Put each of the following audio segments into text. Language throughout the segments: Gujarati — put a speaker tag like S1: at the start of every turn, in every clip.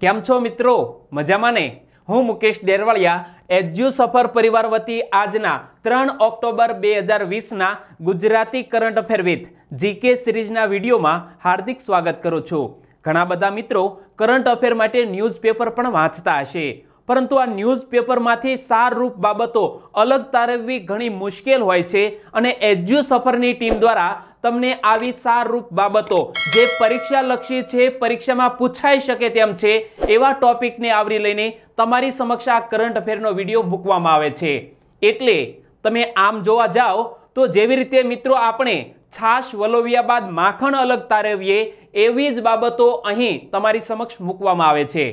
S1: કેમ છો મિત્રો મજામાં ને હું મુકેશ ડેરવાળિયા એજ્યુ સફર પરિવાર વતી આજના ત્રણ ઓક્ટોબર બે હજાર વીસના Gujarati current affair with GK સિરીઝના વિડીયોમાં હાર્દિક સ્વાગત કરું છું ઘણા બધા મિત્રો કરંટ અફેર માટે ન્યૂઝપેપર પણ વાંચતા હશે પરંતુ આ ન્યૂઝપેપરમાંથી સારરૂપ બાબતો અલગ તારવવી ઘણી મુશ્કેલ હોય છે અને એજ્યુ સફરની ટીમ દ્વારા તમને આવી સારરૂપ બાબતો જે પરીક્ષાલક્ષી છે પરીક્ષામાં પૂછાઈ શકે તેમ છે એવા ટોપિકને આવરી લઈને તમારી સમક્ષ આ કરંટ અફેરનો વિડીયો મૂકવામાં આવે છે એટલે તમે આમ જોવા જાઓ તો જેવી રીતે મિત્રો આપણે છાશ વલોવ્યા બાદ માખણ અલગ તારવીએ એવી જ બાબતો અહીં તમારી સમક્ષ મૂકવામાં આવે છે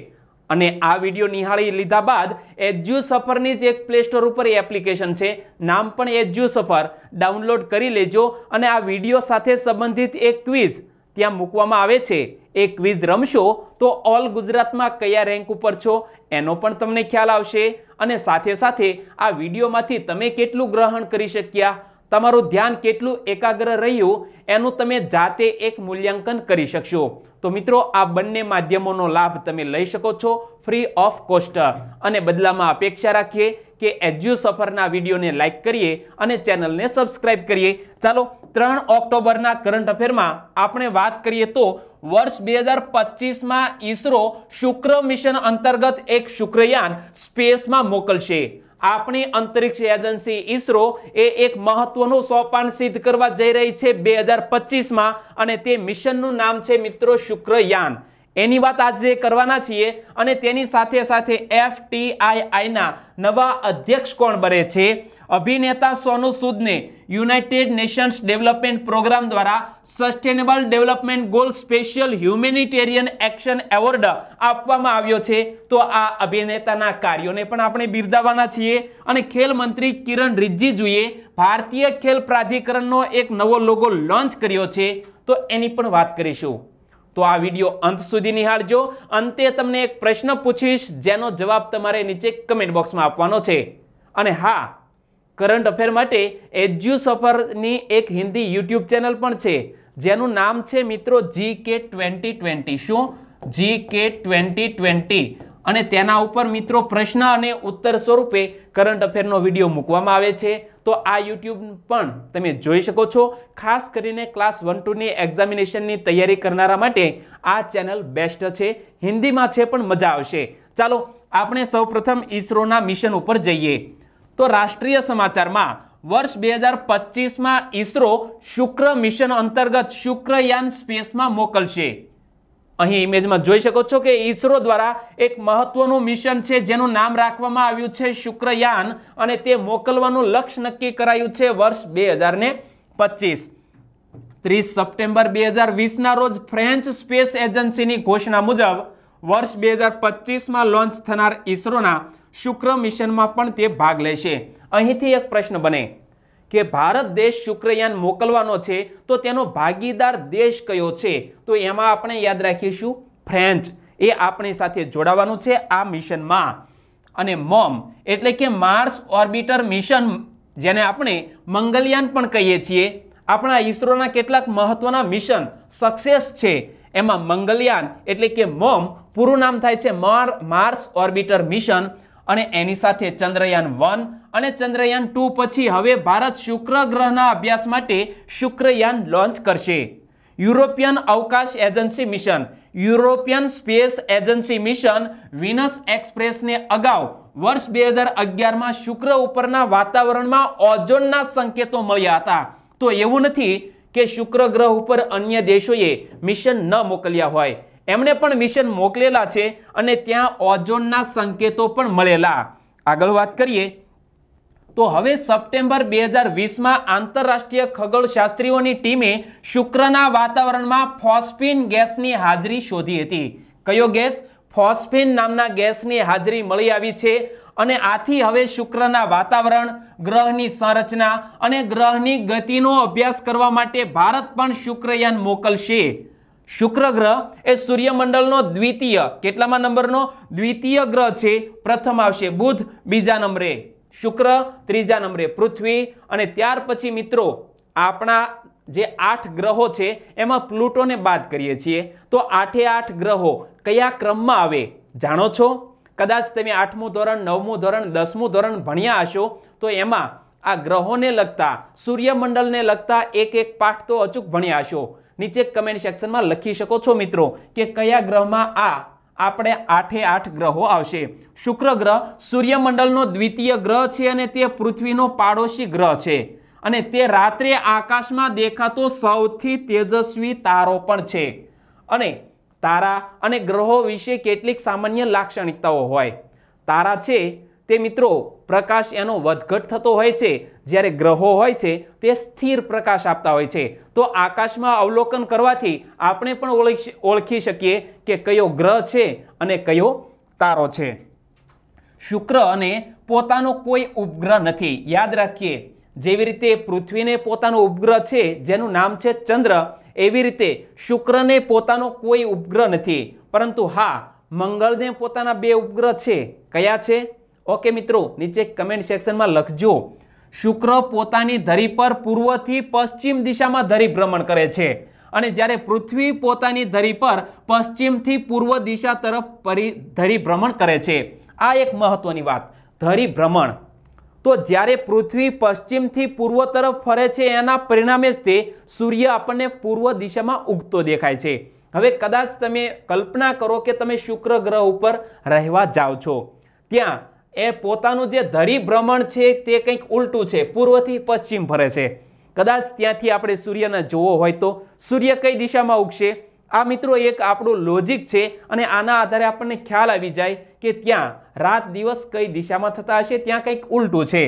S1: અને આ વિડીયો નિહાળી લીધા બાદ એજ્યુ સફરની જ એક પ્લે સ્ટોર ઉપર એપ્લિકેશન છે નામ પણ એજ્યુ સફર ડાઉનલોડ કરી લેજો અને આ વિડીયો સાથે સંબંધિત એક ક્વિઝ ત્યાં મૂકવામાં આવે છે એ ક્વિઝ રમશો તો ઓલ ગુજરાતમાં કયા રેન્ક ઉપર છો એનો પણ તમને ખ્યાલ આવશે અને સાથે સાથે આ વિડીયોમાંથી તમે કેટલું ગ્રહણ કરી શક્યા તમારું ધ્યાન કેટલું એકાગ્ર રહ્યું એનું તમે જાતે એક મૂલ્યાંકન કરી શકશો તો મિત્રો આ બંને માધ્યમોનો લાભ તમે લઈ શકો છો ફ્રી ઓફ કોસ્ટ અને બદલામાં અપેક્ષા રાખીએ કે એજ્યુ સફરના વિડીયોને લાઇક કરીએ અને ચેનલને સબસ્ક્રાઇબ કરીએ ચાલો ત્રણ ઓક્ટોબરના કરંટ અફેરમાં આપણે વાત કરીએ તો વર્ષ બે હજાર પચીસમાં ઇસરો શુક્ર મિશન અંતર્ગત એક શુક્રયાન સ્પેસમાં મોકલશે આપણી અંતરિક્ષ એજન્સી ઇસરો એ એક મહત્વનું સોપાન સિદ્ધ કરવા જઈ રહી છે બે હજાર પચીસમાં અને તે મિશનનું નામ છે મિત્રો શુક્રયાન એની વાત આજે કરવાના છીએ અને તેની સાથે સાથે એફટીઆઈઆઈના નવા અધ્યક્ષ કોણ બને છે અભિનેતા સોનુ સૂદને યુનાઇટેડ નેશન્સ ડેવલપમેન્ટ પ્રોગ્રામ દ્વારા sustainable development goal special humanitarian action award આપવામાં આવ્યો છે તો આ અભિનેતાના કાર્યોને પણ આપણે બિરદાવવાના છીએ અને ખેલ મંત્રી કિરણ રિજ્જીજુએ ભારતીય ખેલ પ્રાધિકરણનો એક નવો લોગો લોન્ચ કર્યો છે તો એની પણ વાત કરીશું તો આ વિડીયો અંત સુધી નિહાળજો અંતે તમને એક પ્રશ્ન પૂછીશ જેનો જવાબ તમારે નીચે કમેન્ટ બોક્સમાં આપવાનો છે અને હા કરંટ અફેર માટે એજ્યુ સફરની એક હિન્દી યુટ્યુબ ચેનલ પણ છે જેનું નામ છે મિત્રો જી કે ટ્વેન્ટી ટ્વેન્ટી શું જી કે ટ્વેન્ટી ટ્વેન્ટી અને તેના ઉપર મિત્રો પ્રશ્ન અને ઉત્તર સ્વરૂપે કરંટ અફેરનો વિડીયો મૂકવામાં આવે છે તો આ યુટ્યુબ પણ તમે જોઈ શકો છો ખાસ કરીને ક્લાસ વન ટુની એક્ઝામિનેશનની તૈયારી કરનારા માટે આ ચેનલ બેસ્ટ છે હિન્દીમાં છે પણ મજા આવશે ચાલો આપણે સૌપ્રથમ ઈસરોના મિશન ઉપર જઈએ તો રાષ્ટ્રીય સમાચારમાં વર્ષ બે હજાર પચીસમાં ઈસરો શુક્ર મિશન અંતર્ગત શુક્રયાન સ્પેસમાં મોકલશે અહીં ઇમેજમાં જોઈ શકો છો કે ઈસરો દ્વારા એક મહત્વનું મિશન છે જેનું નામ રાખવામાં આવ્યું છે શુક્રયાન અને તે મોકલવાનું લક્ષ્ય નક્કી કરાયું છે વર્ષ બે હજાર ને પચીસ ત્રીસ સપ્ટેમ્બર બે હજાર વીસના રોજ ફ્રેન્ચ સ્પેસ એજન્સીની ઘોષણા મુજબ વર્ષ બે હજાર પચીસમાં લોન્ચ થનાર ઈસરોના શુક્ર મિશનમાં પણ તે ભાગ લેશે અહીંથી એક પ્રશ્ન બને કે ભારત દેશ શુક્રયાન મોકલવાનો છે તો તેનો ભાગીદાર દેશ કયો છે તો એમાં આપણે યાદ રાખીશું ફ્રેન્ચ એ આપણી સાથે જોડાવાનું છે આ મિશનમાં અને મોમ એટલે કે માર્સ ઓર્બિટર મિશન જેને આપણે મંગલયાન પણ કહીએ છીએ આપણા ઈસરોના કેટલાક મહત્વના મિશન સક્સેસ છે એમાં મંગલયાન એટલે કે મોમ પૂરું નામ થાય છે માર માર્સ ઓર્બિટર મિશન અને એની સાથે ચંદ્રયાન વન અને ચંદ્રયાન ટુ પછી હવે ભારત શુક્ર ગ્રહના અભ્યાસ માટે શુક્રયાન લોન્ચ કરશે યુરોપિયન અવકાશ agency mission European space agency mission Venus એક્સપ્રેસને અગાઉ વર્ષ બે હજાર અગિયારમાં શુક્ર ઉપરના વાતાવરણમાં ઓઝોનના સંકેતો મળ્યા હતા તો એવું નથી કે શુક્ર ગ્રહ ઉપર અન્ય દેશોએ મિશન ન મોકલ્યા હોય એમણે પણ મિશન મોકલેલા છે અને ત્યાં ઓઝોનના સંકેતો પણ મળેલા આગળ વાત કરીએ તો હવે સપ્ટેમ્બર બે હજાર વીસમાં આંતરરાષ્ટ્રીય ખગોળશાસ્ત્રીઓની ટીમે શુક્રના વાતાવરણમાં ફોસ્ફિન ગેસની હાજરી શોધી હતી કયો ગેસ ફોસ્ફિન નામના ગેસની હાજરી મળી આવી છે અને આથી હવે શુક્રના વાતાવરણ ગ્રહની સંરચના અને ગ્રહની ગતિનો અભ્યાસ કરવા માટે ભારત પણ શુક્રયાન મોકલશે શુક્ર ગ્રહ એ સૂર્યમંડળનો દ્વિતીય કેટલામાં નંબરનો દ્વિતીય ગ્રહ છે પ્રથમ આવશે બુધ બીજા નંબરે શુક્ર ત્રીજા નંબરે પૃથ્વી અને ત્યાર પછી મિત્રો આપણા જે આઠ ગ્રહો છે એમાં પ્લુટોને બાદ કરીએ છીએ તો આઠે આઠ ગ્રહો કયા ક્રમમાં આવે જાણો છો કદાચ તમે આઠમું ધોરણ નવમું ધોરણ દસમું ધોરણ ભણ્યા હશો તો એમાં આ ગ્રહોને લગતા સૂર્યમંડળને લગતા એક એક પાઠ તો અચૂક ભણ્યા હશો નીચે કમેન્ટ સેક્શનમાં લખી શકો છો મિત્રો કે કયા ગ્રહમાં આ આપણે આઠે આઠ ગ્રહો આવશે શુક્ર ગ્રહ સૂર્યમંડળનો દ્વિતીય ગ્રહ છે અને તે પૃથ્વીનો પાડોશી ગ્રહ છે અને તે રાત્રે આકાશમાં દેખાતો સૌથી તેજસ્વી તારો પણ છે અને તારા અને ગ્રહો વિશે કેટલીક સામાન્ય લાક્ષણિકતાઓ હોય તારા છે તે મિત્રો પ્રકાશ એનો વધઘટ થતો હોય છે જ્યારે ગ્રહો હોય છે તે સ્થિર પ્રકાશ આપતા હોય છે તો આકાશમાં અવલોકન કરવાથી આપણે પણ ઓળખી શકીએ કે કયો ગ્રહ છે અને કયો તારો છે શુક્ર અને પોતાનો કોઈ ઉપગ્રહ નથી યાદ રાખીએ જેવી રીતે પૃથ્વીને પોતાનો ઉપગ્રહ છે જેનું નામ છે ચંદ્ર એવી રીતે શુક્રને પોતાનો કોઈ ઉપગ્રહ નથી પરંતુ હા મંગળને પોતાના બે ઉપગ્રહ છે કયા છે ઓકે મિત્રો નીચે કમેન્ટ સેક્શનમાં લખજો શુક્ર પોતાની ધરી પર પૂર્વથી પશ્ચિમ દિશામાં ધરી ભ્રમણ કરે છે અને જ્યારે પૃથ્વી પોતાની ધરી પર પશ્ચિમથી પૂર્વ દિશા તરફ પરી ધરી ભ્રમણ કરે છે આ એક મહત્વની વાત ધરી ભ્રમણ તો જ્યારે પૃથ્વી પશ્ચિમથી પૂર્વ તરફ ફરે છે એના પરિણામે જ તે સૂર્ય આપણને પૂર્વ દિશામાં ઉગતો દેખાય છે હવે કદાચ તમે કલ્પના કરો કે તમે શુક્ર ગ્રહ ઉપર રહેવા જાઓ છો ત્યાં એ પોતાનું જે ભ્રમણ છે તે કંઈક ઉલટું છે પૂર્વથી પશ્ચિમ ફરે છે કદાચ ત્યાંથી આપણે સૂર્યને જોવો હોય તો સૂર્ય કઈ દિશામાં ઉગશે આ મિત્રો એક આપણું લોજિક છે અને આના આધારે આપણને ખ્યાલ આવી જાય કે ત્યાં રાત દિવસ કઈ દિશામાં થતા હશે ત્યાં કંઈક ઉલટું છે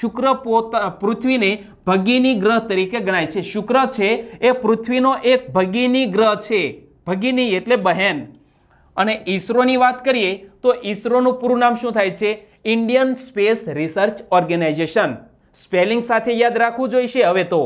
S1: શુક્ર પોતા પૃથ્વીને ભગીની ગ્રહ તરીકે ગણાય છે શુક્ર છે એ પૃથ્વીનો એક ભગીની ગ્રહ છે ભગીની એટલે બહેન અને ઈસરોની વાત કરીએ તો ઈસરોનું પૂરું નામ શું થાય છે Indian Space Research Organisation spelling સાથે યાદ રાખવું જોઈશે હવે તો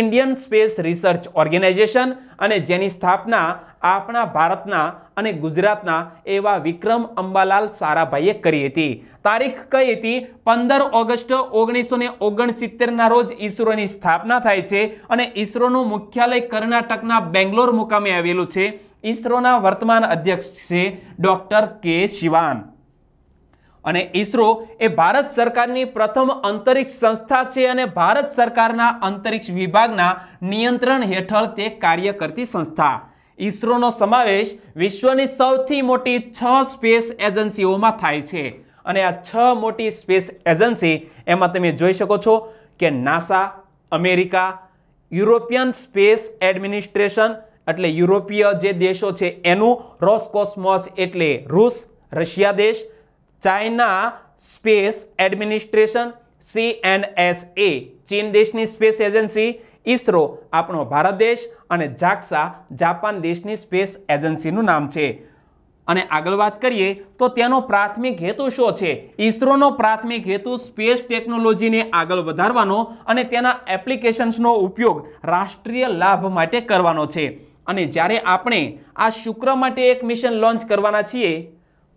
S1: ઇન્ડિયન સ્પેસ રિસર્ચ ઓર્ગેનાઇઝેશન અને જેની સ્થાપના આપણા ભારતના અને ગુજરાતના એવા વિક્રમ અંબાલાલ સારાભાઈએ કરી હતી તારીખ કઈ હતી પંદર ઓગસ્ટ ઓગણીસો ને ઓગણસિત્તેરના રોજ ઈસરોની સ્થાપના થાય છે અને ઈસરોનું મુખ્યાલય કર્ણાટકના બેંગ્લોર મુકામે આવેલું છે ઈસરોના વર્તમાન અધ્યક્ષ છે ડૉક્ટર કે શિવાન અને ઈસરો એ ભારત સરકારની પ્રથમ અંતરિક્ષ સંસ્થા છે અને ભારત સરકારના અંતરિક્ષ વિભાગના નિયંત્રણ હેઠળ તે કાર્ય કરતી સંસ્થા ઈસરોનો સમાવેશ વિશ્વની સૌથી મોટી છ સ્પેસ એજન્સીઓમાં થાય છે અને આ છ મોટી સ્પેસ એજન્સી એમાં તમે જોઈ શકો છો કે NASA America European space administration એટલે યુરોપીય જે દેશો છે એનું રોસકોસ્મોસ એટલે રૂસ રશિયા દેશ China space administration C N S A ચીન દેશની સ્પેસ એજન્સી ઇસરો આપણો ભારત દેશ અને જાક્સા જાપાન દેશની સ્પેસ એજન્સીનું નામ છે અને આગળ વાત કરીએ તો તેનો પ્રાથમિક હેતુ શું છે ઇસરોનો પ્રાથમિક હેતુ સ્પેસ ટેકનોલોજીને આગળ વધારવાનો અને તેના એપ્લિકેશન્સનો ઉપયોગ રાષ્ટ્રીય લાભ માટે કરવાનો છે અને જ્યારે આપણે આ શુક્ર માટે એક મિશન લોન્ચ કરવાના છીએ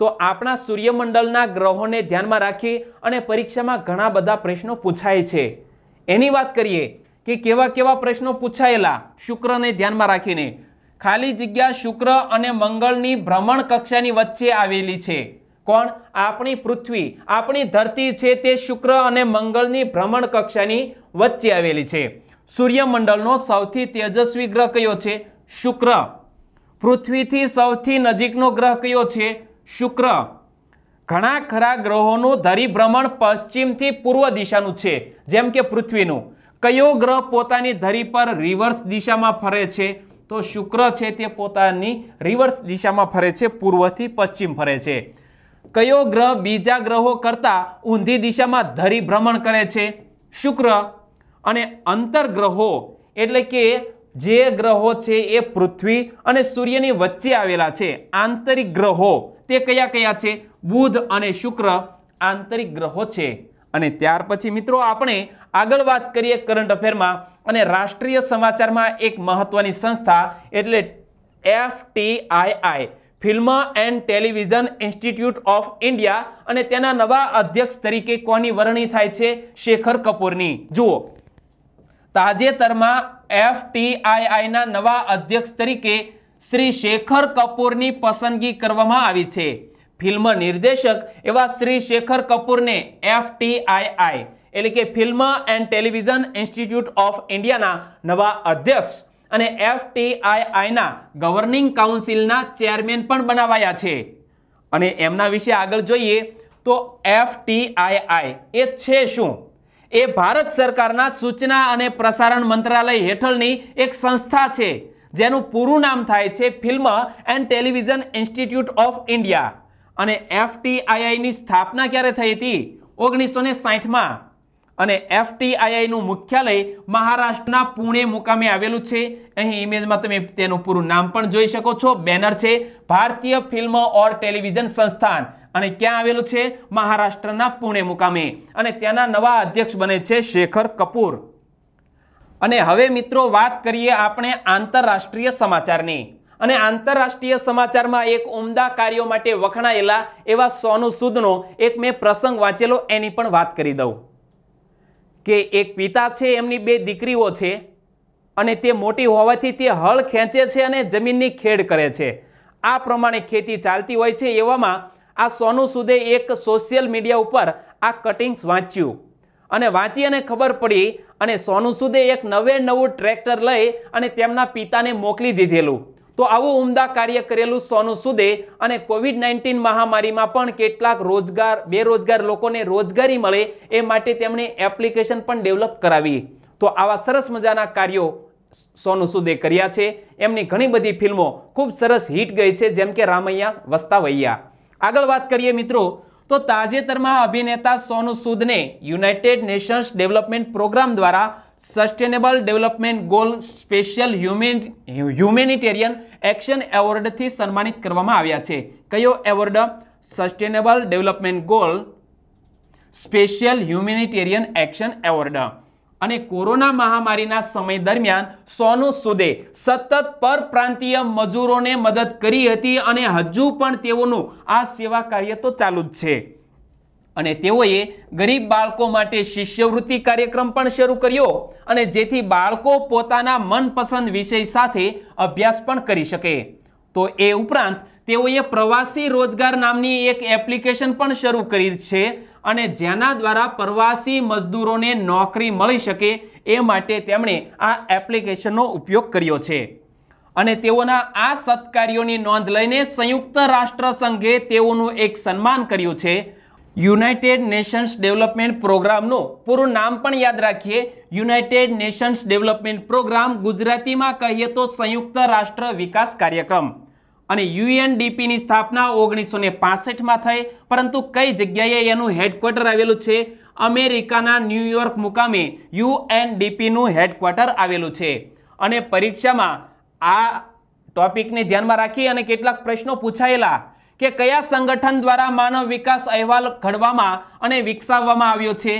S1: તો આપણા સૂર્યમંડળના ગ્રહોને ધ્યાનમાં રાખી અને પરીક્ષામાં ઘણા બધા પ્રશ્નો પૂછાય છે એની વાત કરીએ કે કેવા કેવા પ્રશ્નો પૂછાયેલા શુક્રને ધ્યાનમાં રાખીને ખાલી જગ્યા શુક્ર અને મંગળની ભ્રમણ કક્ષાની વચ્ચે આવેલી છે કોણ આપણી પૃથ્વી આપણી ધરતી છે તે શુક્ર અને મંગળની ભ્રમણ કક્ષાની વચ્ચે આવેલી છે સૂર્યમંડળનો સૌથી તેજસ્વી ગ્રહ કયો છે શુક્ર પૃથ્વીથી સૌથી નજીકનો ગ્રહ કયો છે શુક્ર ઘણા ખરા ગ્રહોનું ધરીભ્રમણ પશ્ચિમથી પૂર્વ દિશાનું છે જેમ કે પૃથ્વીનું કયો ગ્રહ પોતાની ધરી પર રિવર્સ દિશામાં ફરે છે તો શુક્ર છે તે પોતાની રિવર્સ દિશામાં ફરે છે પૂર્વથી પશ્ચિમ ફરે છે કયો ગ્રહ બીજા ગ્રહો કરતાં ઊંધી દિશામાં ધરીભ્રમણ કરે છે શુક્ર અને અંતરગ્રહો એટલે કે જે ગ્રહો છે એ પૃથ્વી અને સૂર્યની વચ્ચે આવેલા છે આંતરિક ગ્રહો તે કયા કયા છે બુધ અને શુક્ર આંતરિક ગ્રહો છે અને ત્યાર પછી મિત્રો આપણે આગળ વાત કરીએ કરંટ અફેરમાં અને રાષ્ટ્રીય સમાચારમાં એક મહત્વની સંસ્થા એટલે F FTII film and television institute of India અને તેના નવા અધ્યક્ષ તરીકે કોની વરણી થાય છે શેખર કપૂરની જુઓ તાજેતરમાં એફટીઆઈઆઈના નવા અધ્યક્ષ તરીકે શ્રી શેખર કપૂરની પસંદગી કરવામાં આવી છે ફિલ્મ નિર્દેશક એવા શ્રી શેખર કપૂરને એફટીઆઈઆઈ એટલે કે film and television institute of ઇન્ડિયાના નવા અધ્યક્ષ અને એફટીઆઈઆઈના ગવર્નિંગ કાઉન્સિલના ચેરમેન પણ બનાવાયા છે અને એમના વિશે આગળ જોઈએ તો એફટીઆઈઆઈ એ છે શું એ ભારત સરકારના સૂચના અને પ્રસારણ મંત્રાલય હેઠળની એક સંસ્થા છે જેનું પૂરું નામ થાય છે film and television institute of India અને એફટીઆઈઆઈની સ્થાપના ક્યારે થઈ હતી ઓગણીસો ને સાહીઠમાં અને એફટીઆઈઆઈનું મુખ્યાલય મહારાષ્ટ્રના પુણે મુકામે આવેલું છે અહીં ઇમેજમાં તમે તેનું પૂરું નામ પણ જોઈ શકો છો બેનર છે ભારતીય ફિલ્મ ઓર ટેલિવિઝન સંસ્થાન અને ક્યાં આવેલું છે મહારાષ્ટ્રના પુણે મુકામે અને ત્યાંના નવા અધ્યક્ષ બને છે શેખર કપૂર અને હવે મિત્રો વાત કરીએ આપણે આંતરરાષ્ટ્રીય સમાચારની અને આંતરરાષ્ટ્રીય સમાચારમાં એક ઉમદા કાર્યો માટે વખણાયેલા એવા સોનુ સૂદનો એક મેં પ્રસંગ વાંચેલો એની પણ વાત કરી દઉં કે એક પિતા છે એમની બે દીકરીઓ છે અને તે મોટી હોવાથી તે હળ ખેંચે છે અને જમીનની ખેડ કરે છે આ પ્રમાણે ખેતી ચાલતી હોય છે એવામાં આ સોનુ સુદે એક સોશિયલ મીડિયા ઉપર આ કટિંગ્સ વાંચ્યું અને વાંચી અને ખબર પડી અને સોનુ સુદે એક નવે નવું ટ્રેક્ટર લઈ અને તેમના પિતાને મોકલી દીધેલું તો આવું ઉમદા કાર્ય કરેલું સોનુ સુદે અને કોવિડ નાઇન્ટીન મહામારીમાં પણ કેટલાક રોજગાર બેરોજગાર લોકોને રોજગારી મળે એ માટે તેમણે એપ્લિકેશન પણ ડેવલપ કરાવી તો આવા સરસ મજાના કાર્યો સોનુ સુદે કર્યા છે એમની ઘણી બધી ફિલ્મો ખૂબ સરસ હિટ ગઈ છે જેમ કે રામૈયા વસ્તાવૈયા આગળ વાત કરીએ મિત્રો તો તાજેતરમાં અભિનેતા સોનુ સૂદને યુનાઇટેડ નેશન્સ ડેવલપમેન્ટ પ્રોગ્રામ દ્વારા sustainable development goal special human humanitarian action એવોર્ડથી સન્માનિત કરવામાં આવ્યા છે કયો award sustainable development goal special humanitarian action award અને કોરોના મહામારીના સમય દરમિયાન સોનુ સુદે સતત પરપ્રાંતીય મજૂરોને મદદ કરી હતી અને હજુ પણ તેઓનું આ સેવા કાર્ય તો ચાલુ જ છે અને તેઓએ ગરીબ બાળકો માટે શિષ્યવૃત્તિ કાર્યક્રમ પણ શરૂ કર્યો અને જેથી બાળકો પોતાના મનપસંદ વિષય સાથે અભ્યાસ પણ કરી શકે તો એ ઉપરાંત તેઓએ પ્રવાસી રોજગાર નામની એક એપ્લિકેશન પણ શરૂ કરી છે અને જેના દ્વારા પ્રવાસી મજદૂરોને નોકરી મળી શકે એ માટે તેમણે આ એપ્લિકેશનનો ઉપયોગ કર્યો છે અને તેઓના આ સત્કાર્યોની નોંધ લઈને સંયુક્ત રાષ્ટ્ર સંઘે તેઓનું એક સન્માન કર્યું છે યુનાઇટેડ નેશન્સ ડેવલપમેન્ટ પ્રોગ્રામનું પૂરું નામ પણ યાદ રાખીએ યુનાઇટેડ નેશન્સ ડેવલપમેન્ટ પ્રોગ્રામ ગુજરાતીમાં કહીએ તો સંયુક્ત રાષ્ટ્ર વિકાસ કાર્યક્રમ અને યુએનડીપીની સ્થાપના ઓગણીસો ને પાસઠમાં થઈ પરંતુ કઈ જગ્યાએ એનું હેડક્વાર્ટર આવેલું છે અમેરિકાના ન્યુયોર્ક મુકામે યુએનડીપીનું હેડક્વાર્ટર આવેલું છે અને પરીક્ષામાં આ ટોપિકને ધ્યાનમાં રાખી અને કેટલાક પ્રશ્નો પૂછાયેલા કે કયા સંગઠન દ્વારા માનવ વિકાસ અહેવાલ ઘડવામાં અને વિકસાવવામાં આવ્યો છે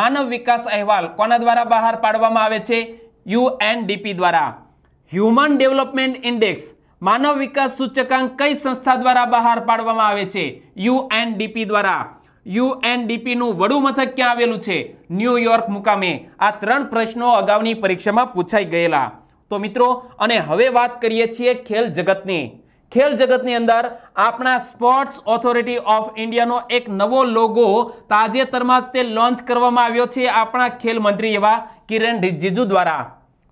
S1: માનવ વિકાસ અહેવાલ કોના દ્વારા બહાર પાડવામાં આવે છે યુએનડીપી દ્વારા હ્યુમન ડેવલપમેન્ટ ઇન્ડેક્સ માનવ વિકાસ સૂચકાંક કઈ સંસ્થા દ્વારા બહાર પાડવામાં આવે છે યુએનડીપી દ્વારા યુએનડીપીનું વડું મથક ક્યાં આવેલું છે ન્યૂયોર્ક મુકામે આ ત્રણ પ્રશ્નો અગાઉની પરીક્ષામાં પૂછાઈ ગયેલા તો મિત્રો અને હવે વાત કરીએ છીએ ખેલ જગતની ખેલ જગતની અંદર આપણા સ્પોર્ટ્સ ઓથોરિટી ઓફ ઇન્ડિયાનો એક નવો લોગો તાજેતરમાં તે લોન્ચ કરવામાં આવ્યો છે આપણા ખેલ મંત્રી એવા કિરણ રિજિજુ દ્વારા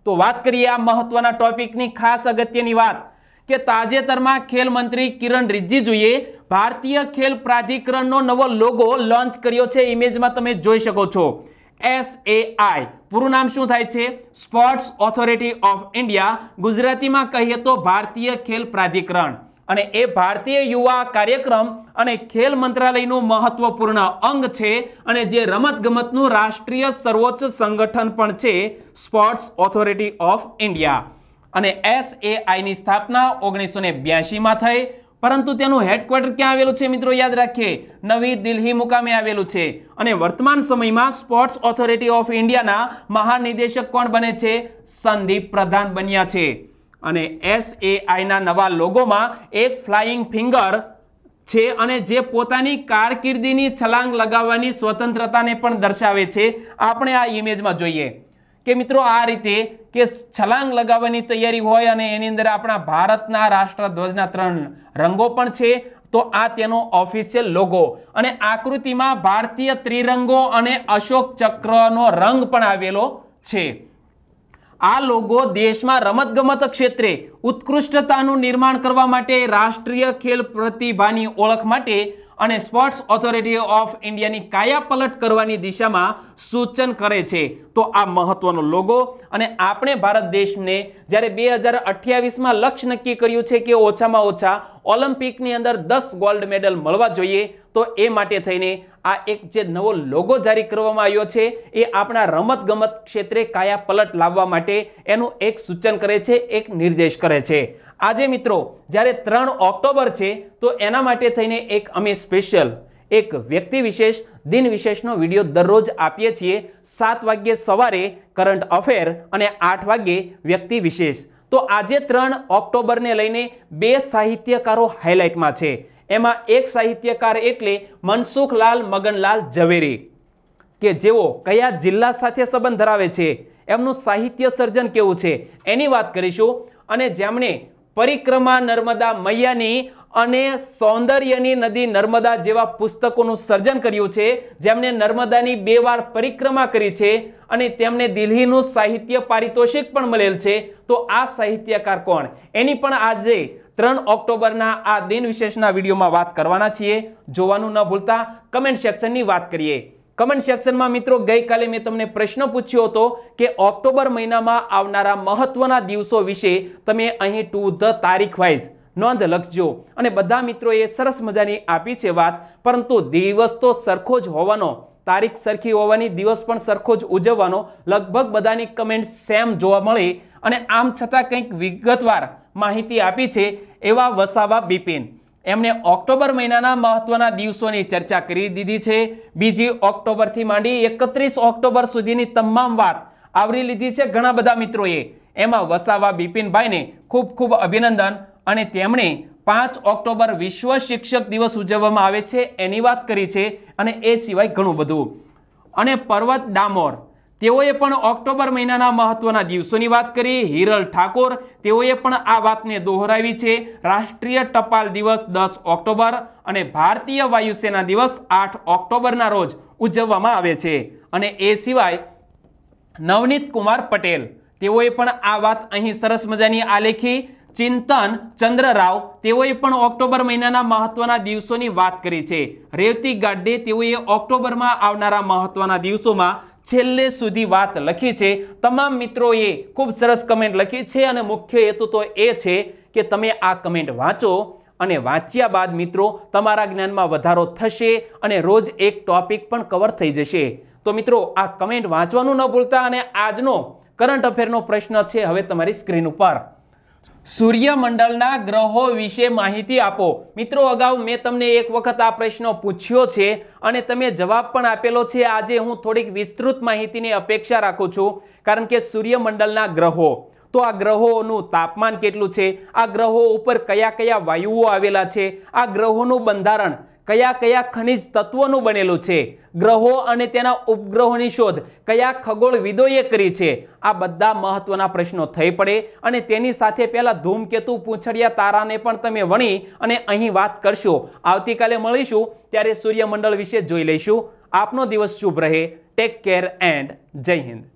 S1: તો વાત કરીએ આ મહત્વના ટોપિકની ખાસ અગત્યની વાત કે તાજેતરમાં ખેલ મંત્રી કિરણ રિજ્જીજુએ ભારતીય ખેલ પ્રાધિકરણનો નવો લોગો લોન્ચ કર્યો છે ઇમેજમાં તમે જોઈ શકો છો એસ એ આઈ પૂરું નામ શું થાય છે સ્પોર્ટ્સ ઓથોરિટી ઓફ ઇન્ડિયા ગુજરાતીમાં કહીએ તો ભારતીય ખેલ પ્રાધિકરણ અને એ ભારતીય યુવા કાર્યક્રમ અને ખેલ મંત્રાલયનું મહત્વપૂર્ણ અંગ છે અને જે રમતગમતનું રાષ્ટ્રીય સર્વોચ્ચ સંગઠન પણ છે સ્પોર્ટ્સ ઓથોરિટી ઓફ ઇન્ડિયા અને એસએઆઈની સ્થાપના ઓગણીસો ને બ્યાસીમાં થઈ પરંતુ તેનું હેડક્વાર્ટર ક્યાં આવેલું છે મિત્રો યાદ રાખીએ નવી દિલ્હી મુકામે આવેલું છે અને વર્તમાન સમયમાં સ્પોર્ટ્સ ઓથોરિટી ઓફ ઇન્ડિયાના મહાનિદેશક કોણ બને છે સંદીપ પ્રધાન બન્યા છે અને એસ એસએઆઈના નવા લોગોમાં એક ફ્લાઇંગ ફિંગર છે અને જે પોતાની કારકિર્દીની છલાંગ લગાવવાની સ્વતંત્રતાને પણ દર્શાવે છે આપણે આ ઇમેજમાં જોઈએ કે મિત્રો આ રીતે કે છલાંગ લગાવવાની તૈયારી હોય અને એની અંદર આપણા ભારતના રાષ્ટ્રધ્વજના ત્રણ રંગો પણ છે તો આ તેનો ઓફિશિયલ લોગો અને આકૃતિમાં ભારતીય ત્રિરંગો અને અશોક ચક્રનો રંગ પણ આવેલો છે આ લોગો દેશમાં રમતગમત ક્ષેત્રે ઉત્કૃષ્ટતાનું નિર્માણ કરવા માટે રાષ્ટ્રીય ખેલ પ્રતિભાની ઓળખ માટે અને સ્પોર્ટ્સ ઓથોરિટી ઓફ ઇન્ડિયાની કાયાપલટ કરવાની દિશામાં સૂચન કરે છે તો આ મહત્વનો લોગો અને આપણે ભારત દેશને જ્યારે બે હજાર અઠ્યાવીસમાં લક્ષ્ય નક્કી કર્યું છે કે ઓછામાં ઓછા ઓલિમ્પિકની અંદર દસ ગોલ્ડ મેડલ મળવા જોઈએ તો એ માટે થઈને આ એક જે નવો લોગો જારી કરવામાં આવ્યો છે એ આપણા રમતગમત ક્ષેત્રે કાયાપલટ લાવવા માટે એનું એક સૂચન કરે છે એક નિર્દેશ કરે છે આજે મિત્રો જ્યારે ત્રણ ઓક્ટોબર છે તો એના માટે થઈને એક અમે સ્પેશિયલ એક વ્યક્તિ વિશેષ દિન વિશેષનો વિડીયો દરરોજ આપીએ છીએ સાત વાગ્યે સવારે કરંટ અફેર અને આઠ વાગ્યે વ્યક્તિ વિશેષ તો આજે ત્રણ ઓક્ટોબરને લઈને બે સાહિત્યકારો હાઇલાઇટમાં છે એમાં એક સાહિત્યકાર એટલે મનસુખલાલ મગનલાલ ઝવેરી કે જેઓ કયા જિલ્લા સાથે સંબંધ ધરાવે છે એમનું સાહિત્ય સર્જન કેવું છે એની વાત કરીશું અને જેમણે પરિક્રમા નર્મદા મૈયાની અને સૌંદર્યની નદી નર્મદા જેવા પુસ્તકોનું સર્જન કર્યું છે જેમણે નર્મદાની બે વાર પરિક્રમા કરી છે અને તેમને દિલ્હીનું સાહિત્ય પારિતોષિક પણ મળેલ છે તો આ સાહિત્યકાર કોણ એની પણ આજે ત્રણ ઓક્ટોબરના આ દિન વિશેષના વિડીયોમાં વાત કરવાના છીએ જોવાનું ન ભૂલતા કમેન્ટ સેક્શનની વાત કરીએ કમેન્ટ સેક્શનમાં મિત્રો ગઈકાલે મેં તમને પ્રશ્ન પૂછ્યો હતો કે ઓક્ટોબર મહિનામાં આવનારા મહત્વના દિવસો વિશે તમે અહીં ટુ ધ તારીખ વાઇઝ નોંધ લખજો અને બધા મિત્રોએ સરસ મજાની આપી છે વાત પરંતુ દિવસ તો સરખો જ હોવાનો તારીખ સરખી હોવાની દિવસ પણ સરખો જ ઉજવવાનો લગભગ બધાની કમેન્ટ સેમ જોવા મળે અને આમ છતાં કંઈક વિગતવાર માહિતી આપી છે એવા વસાવા બિપિન એમણે ઓક્ટોબર મહિનાના મહત્વના દિવસોની ચર્ચા કરી દીધી છે બીજી ઓક્ટોબરથી માંડી એકત્રીસ ઓક્ટોબર સુધીની તમામ વાત આવરી લીધી છે ઘણા બધા મિત્રોએ એમાં વસાવા બિપિનભાઈને ખૂબ ખૂબ અભિનંદન અને તેમણે પાંચ ઓક્ટોબર વિશ્વ શિક્ષક દિવસ ઉજવવામાં આવે છે એની વાત કરી છે અને એ સિવાય ઘણું બધું અને પર્વત ડામોર તેઓએ પણ ઓક્ટોબર મહિનાના મહત્વના દિવસોની વાત કરી હિરલ ઠાકોર તેઓએ પણ આ વાતને દોહરાવી છે રાષ્ટ્રીય ટપાલ દિવસ દસ ઓક્ટોબર અને ભારતીય વાયુસેના દિવસ આઠ ઓક્ટોબરના રોજ ઉજવવામાં આવે છે અને એ સિવાય નવનીત કુમાર પટેલ તેઓએ પણ આ વાત અહીં સરસ મજાની આલેખી ચિંતન ચંદ્ર રાવ તેઓએ પણ ઓક્ટોબર મહિનાના મહત્વના દિવસોની વાત કરી છે રેવતી ગાડ્ડે તેઓએ ઓક્ટોબરમાં આવનારા મહત્વના દિવસોમાં છેલ્લે સુધી વાત લખી છે તમામ મિત્રોએ ખૂબ સરસ કમેન્ટ લખી છે અને મુખ્ય હેતુ તો એ છે કે તમે આ કમેન્ટ વાંચો અને વાંચ્યા બાદ મિત્રો તમારા જ્ઞાનમાં વધારો થશે અને રોજ એક ટોપિક પણ કવર થઈ જશે તો મિત્રો આ કમેન્ટ વાંચવાનું ન ભૂલતા અને આજનો કરંટ અફેરનો પ્રશ્ન છે હવે તમારી સ્ક્રીન ઉપર સૂર્યમંડળના ગ્રહો વિશે માહિતી આપો મિત્રો અગાઉ મેં તમને એક વખત આ પ્રશ્ન પૂછ્યો છે અને તમે જવાબ પણ આપેલો છે આજે હું થોડીક વિસ્તૃત માહિતીની અપેક્ષા રાખું છું કારણ કે સૂર્યમંડળના ગ્રહો તો આ ગ્રહોનું તાપમાન કેટલું છે આ ગ્રહો ઉપર કયા કયા વાયુઓ આવેલા છે આ ગ્રહોનું બંધારણ કયા કયા ખનિજ તત્વોનું બનેલું છે ગ્રહો અને તેના ઉપગ્રહોની શોધ કયા ખગોળવિદોએ કરી છે આ બધા મહત્વના પ્રશ્નો થઈ પડે અને તેની સાથે પહેલાં ધૂમકેતુ પૂંછડિયા તારાને પણ તમે વણી અને અહીં વાત કરશો આવતીકાલે મળીશું ત્યારે સૂર્યમંડળ વિશે જોઈ લઈશું આપનો દિવસ શુભ રહે ટેક કેર એન્ડ જય હિન્દ